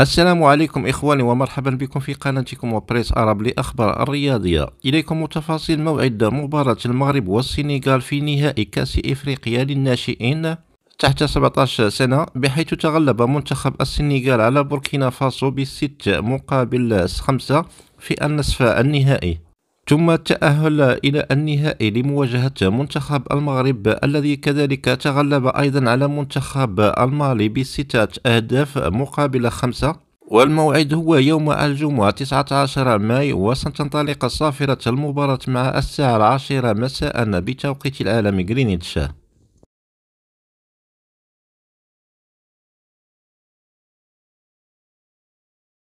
السلام عليكم إخواني ومرحبا بكم في قناتكم وبريس أرب لأخبار الرياضية إليكم تفاصيل موعد مباراة المغرب والسنغال في نهائي كأس إفريقيا للناشئين تحت 17 سنة بحيث تغلب منتخب السنغال على بوركينا فاسو بست مقابل خمسة في النصف النهائي ثم التأهل إلى النهائي لمواجهة منتخب المغرب الذي كذلك تغلب أيضا على منتخب المالي بستة أهداف مقابل خمسة والموعد هو يوم الجمعة 19 ماي وستنطلق صافرة المباراة مع الساعة العاشرة مساء بتوقيت العالم غرينتش